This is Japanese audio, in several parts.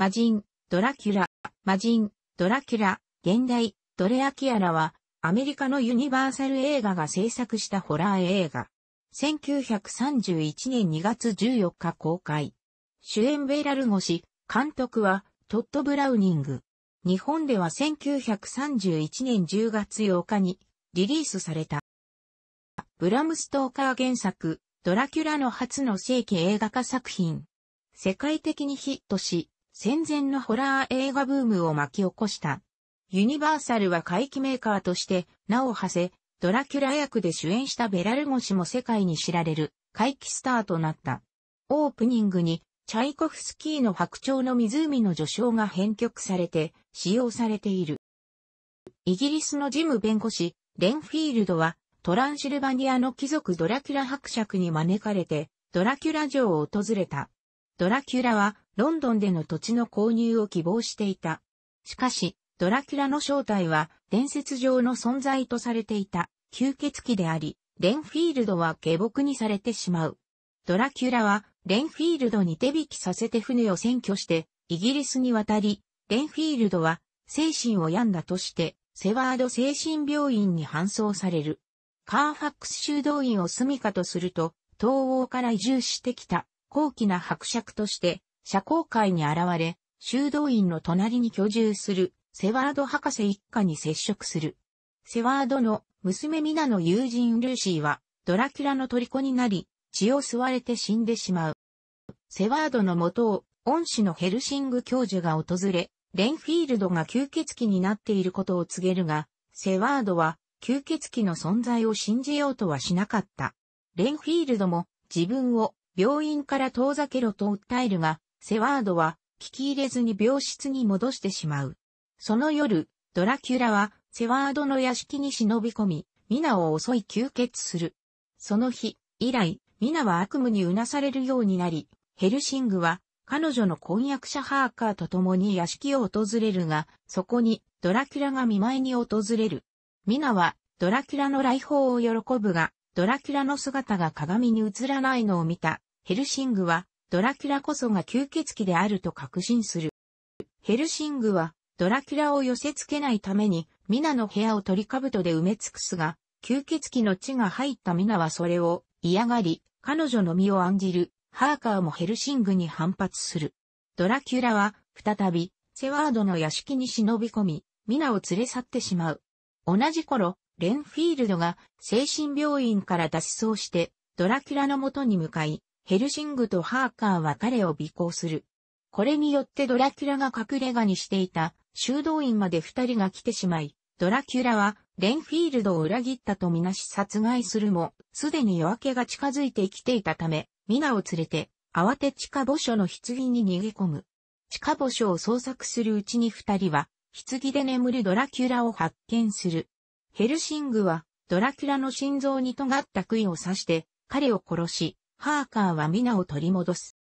魔人、ドラキュラ、魔人、ドラキュラ、現代、ドレアキアラは、アメリカのユニバーサル映画が制作したホラー映画。1931年2月14日公開。主演ベイラルゴ氏、監督は、トッド・ブラウニング。日本では1931年10月8日にリリースされた。ブラムストーカー原作、ドラキュラの初の正規映画化作品。世界的にヒットし、戦前のホラー映画ブームを巻き起こした。ユニバーサルは怪奇メーカーとして名を馳せ、ドラキュラ役で主演したベラルゴシも世界に知られる怪奇スターとなった。オープニングにチャイコフスキーの白鳥の湖の序章が編曲されて使用されている。イギリスのジム弁護士、レンフィールドはトランシルバニアの貴族ドラキュラ伯爵に招かれてドラキュラ城を訪れた。ドラキュラはロンドンでの土地の購入を希望していた。しかし、ドラキュラの正体は伝説上の存在とされていた吸血鬼であり、レンフィールドは下僕にされてしまう。ドラキュラはレンフィールドに手引きさせて船を占拠してイギリスに渡り、レンフィールドは精神を病んだとしてセワード精神病院に搬送される。カーファックス修道院を住処とすると、東欧から移住してきた高貴な伯爵として社交界に現れ、修道院の隣に居住するセワード博士一家に接触する。セワードの娘ミナの友人ルーシーはドラキュラの虜になり、血を吸われて死んでしまう。セワードの元を恩師のヘルシング教授が訪れ、レンフィールドが吸血鬼になっていることを告げるが、セワードは吸血鬼の存在を信じようとはしなかった。レンフィールドも自分を病院から遠ざけろと訴えるが、セワードは聞き入れずに病室に戻してしまう。その夜、ドラキュラはセワードの屋敷に忍び込み、ミナを襲い吸血する。その日、以来、ミナは悪夢にうなされるようになり、ヘルシングは彼女の婚約者ハーカーと共に屋敷を訪れるが、そこにドラキュラが見舞いに訪れる。ミナはドラキュラの来訪を喜ぶが、ドラキュラの姿が鏡に映らないのを見た、ヘルシングはドラキュラこそが吸血鬼であると確信する。ヘルシングは、ドラキュラを寄せ付けないために、ミナの部屋を取り兜で埋め尽くすが、吸血鬼の血が入ったミナはそれを嫌がり、彼女の身を案じる、ハーカーもヘルシングに反発する。ドラキュラは、再び、セワードの屋敷に忍び込み、ミナを連れ去ってしまう。同じ頃、レンフィールドが精神病院から脱走して、ドラキュラの元に向かい、ヘルシングとハーカーは彼を尾行する。これによってドラキュラが隠れ家にしていた修道院まで二人が来てしまい、ドラキュラはレンフィールドを裏切ったとみなし殺害するも、すでに夜明けが近づいてきていたため、ミナを連れて慌て地下墓所の棺に逃げ込む。地下墓所を捜索するうちに二人は棺で眠るドラキュラを発見する。ヘルシングはドラキュラの心臓に尖った杭を刺して彼を殺し、ハーカーは皆を取り戻す。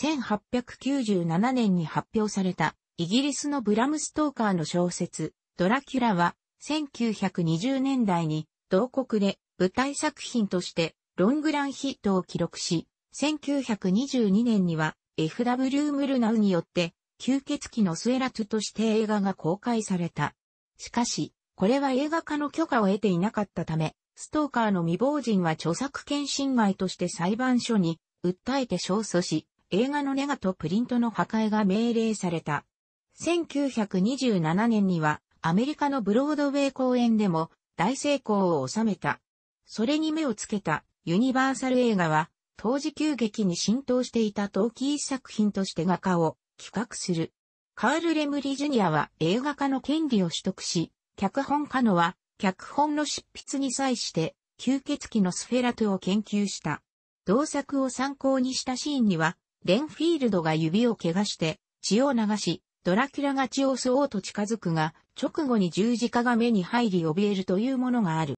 1897年に発表されたイギリスのブラム・ストーカーの小説、ドラキュラは1920年代に同国で舞台作品としてロングランヒットを記録し、1922年には F.W. ムルナウによって吸血鬼のスエラトゥとして映画が公開された。しかし、これは映画化の許可を得ていなかったため、ストーカーの未亡人は著作権侵害として裁判所に訴えて勝訴し、映画のネガとプリントの破壊が命令された。1927年にはアメリカのブロードウェイ公演でも大成功を収めた。それに目をつけたユニバーサル映画は当時急激に浸透していたトーキー作品として画家を企画する。カール・レムリ・ジュニアは映画化の権利を取得し、脚本家のは脚本の執筆に際して、吸血鬼のスフェラトを研究した。同作を参考にしたシーンには、レンフィールドが指を怪我して、血を流し、ドラキュラが血を吸おうと近づくが、直後に十字架が目に入り怯えるというものがある。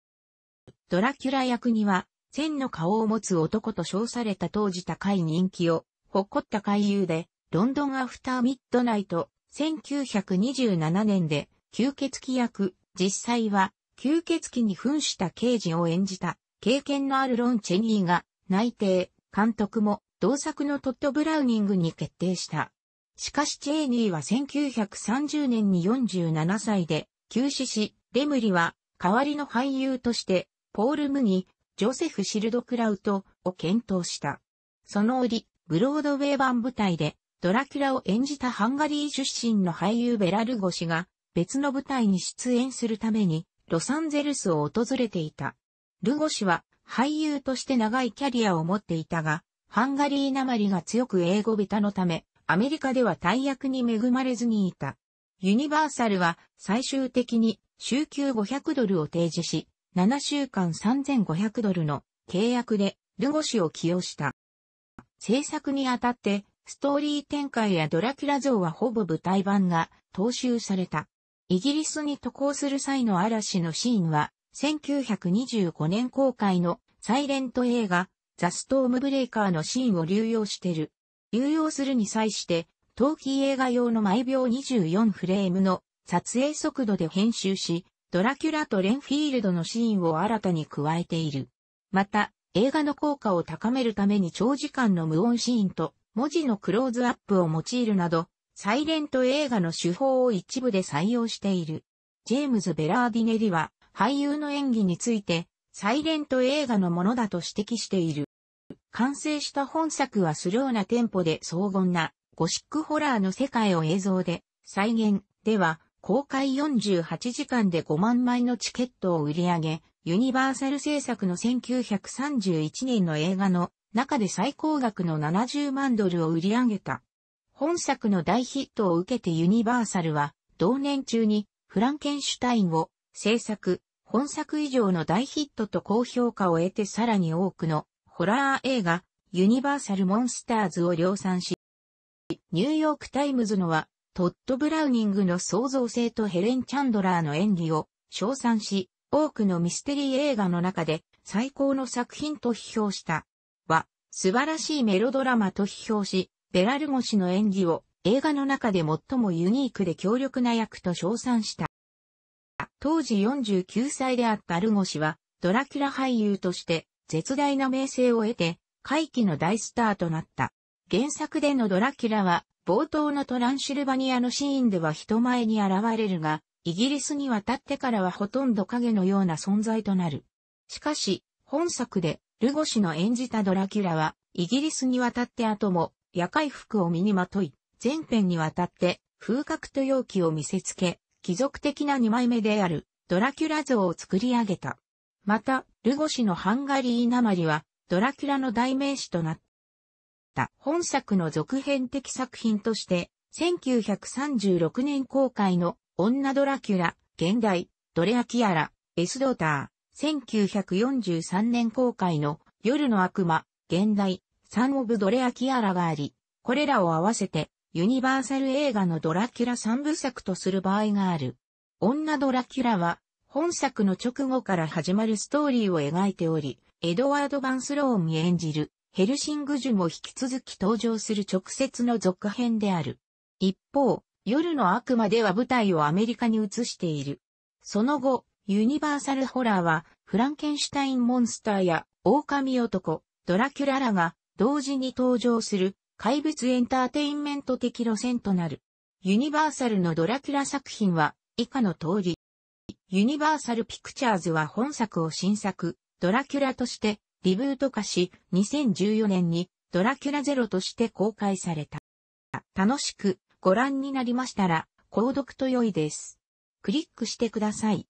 ドラキュラ役には、千の顔を持つ男と称された当時高い人気を誇った回遊で、ロンドンアフターミッドナイト、1927年で、吸血鬼役、実際は吸血鬼に扮した刑事を演じた経験のあるロン・チェニーが内定、監督も同作のトッド・ブラウニングに決定した。しかしチェーニーは1930年に47歳で急死し、レムリは代わりの俳優としてポール・ムギ、ジョセフ・シルドクラウトを検討した。その折、ブロードウェイ版舞台でドラキュラを演じたハンガリー出身の俳優ベラルゴ氏が別の舞台に出演するためにロサンゼルスを訪れていた。ルゴ氏は俳優として長いキャリアを持っていたが、ハンガリーなまりが強く英語下手のため、アメリカでは大役に恵まれずにいた。ユニバーサルは最終的に週給500ドルを提示し、7週間3500ドルの契約でルゴ氏を起用した。制作にあたって、ストーリー展開やドラキュラ像はほぼ舞台版が踏襲された。イギリスに渡航する際の嵐のシーンは、1925年公開のサイレント映画、ザ・ストームブレイカーのシーンを流用してる。流用するに際して、冬季映画用の毎秒24フレームの撮影速度で編集し、ドラキュラとレンフィールドのシーンを新たに加えている。また、映画の効果を高めるために長時間の無音シーンと文字のクローズアップを用いるなど、サイレント映画の手法を一部で採用している。ジェームズ・ベラーディネリは俳優の演技についてサイレント映画のものだと指摘している。完成した本作はスローなテンポで荘厳なゴシックホラーの世界を映像で再現では公開48時間で5万枚のチケットを売り上げ、ユニバーサル制作の1931年の映画の中で最高額の70万ドルを売り上げた。本作の大ヒットを受けてユニバーサルは、同年中にフランケンシュタインを制作、本作以上の大ヒットと高評価を得てさらに多くのホラー映画、ユニバーサル・モンスターズを量産し、ニューヨーク・タイムズのは、トッド・ブラウニングの創造性とヘレン・チャンドラーの演技を称賛し、多くのミステリー映画の中で最高の作品と批評した。は、素晴らしいメロドラマと批評し、ベラルゴ氏の演技を映画の中で最もユニークで強力な役と称賛した。当時49歳であったルゴ氏は、ドラキュラ俳優として絶大な名声を得て、回帰の大スターとなった。原作でのドラキュラは、冒頭のトランシルバニアのシーンでは人前に現れるが、イギリスに渡ってからはほとんど影のような存在となる。しかし、本作で、ルゴ氏の演じたドラキュラは、イギリスに渡って後も、夜会服を身にまとい、全編にわたって風格と容器を見せつけ、貴族的な二枚目であるドラキュラ像を作り上げた。また、ルゴ氏のハンガリーなまりは、ドラキュラの代名詞となった。本作の続編的作品として、1936年公開の女ドラキュラ、現代、ドレアキアラ、エスドーター、1943年公開の夜の悪魔、現代、サン・オブドレアキアラがあり、これらを合わせて、ユニバーサル映画のドラキュラ三部作とする場合がある。女ドラキュラは、本作の直後から始まるストーリーを描いており、エドワード・バンスローン演じる、ヘルシングジュも引き続き登場する直接の続編である。一方、夜の悪魔では舞台をアメリカに移している。その後、ユニバーサルホラーは、フランケンシュタインモンスターや、狼男、ドラキュラらが、同時に登場する怪物エンターテインメント的路線となる。ユニバーサルのドラキュラ作品は以下の通り。ユニバーサルピクチャーズは本作を新作、ドラキュラとしてリブート化し、2014年にドラキュラゼロとして公開された。楽しくご覧になりましたら、購読と良いです。クリックしてください。